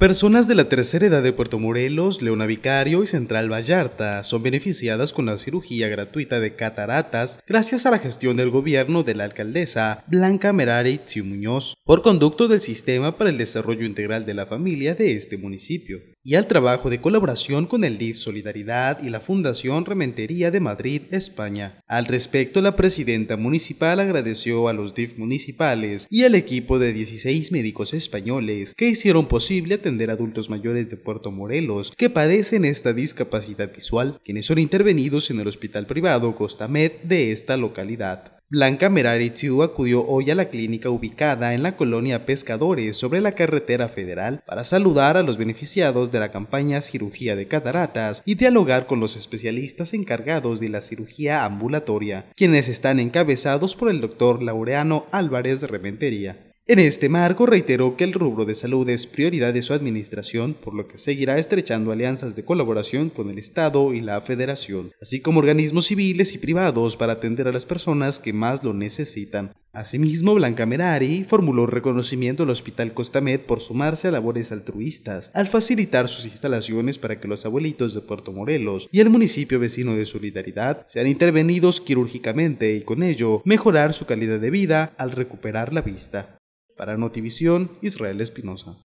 Personas de la tercera edad de Puerto Morelos, Leona Vicario y Central Vallarta son beneficiadas con la cirugía gratuita de cataratas gracias a la gestión del gobierno de la alcaldesa Blanca Merari Tsiu Muñoz por conducto del Sistema para el Desarrollo Integral de la Familia de este municipio y al trabajo de colaboración con el DIF Solidaridad y la Fundación Rementería de Madrid, España. Al respecto, la presidenta municipal agradeció a los DIF municipales y al equipo de 16 médicos españoles que hicieron posible atender adultos mayores de Puerto Morelos que padecen esta discapacidad visual, quienes son intervenidos en el hospital privado Costamed de esta localidad. Blanca Tzu acudió hoy a la clínica ubicada en la colonia Pescadores sobre la carretera federal para saludar a los beneficiados de la campaña Cirugía de Cataratas y dialogar con los especialistas encargados de la cirugía ambulatoria, quienes están encabezados por el doctor Laureano Álvarez de Rementería. En este marco reiteró que el rubro de salud es prioridad de su administración, por lo que seguirá estrechando alianzas de colaboración con el Estado y la Federación, así como organismos civiles y privados para atender a las personas que más lo necesitan. Asimismo, Blanca Merari formuló reconocimiento al Hospital Costamed por sumarse a labores altruistas, al facilitar sus instalaciones para que los abuelitos de Puerto Morelos y el municipio vecino de Solidaridad sean intervenidos quirúrgicamente y con ello mejorar su calidad de vida al recuperar la vista. Para Notivisión, Israel Espinosa.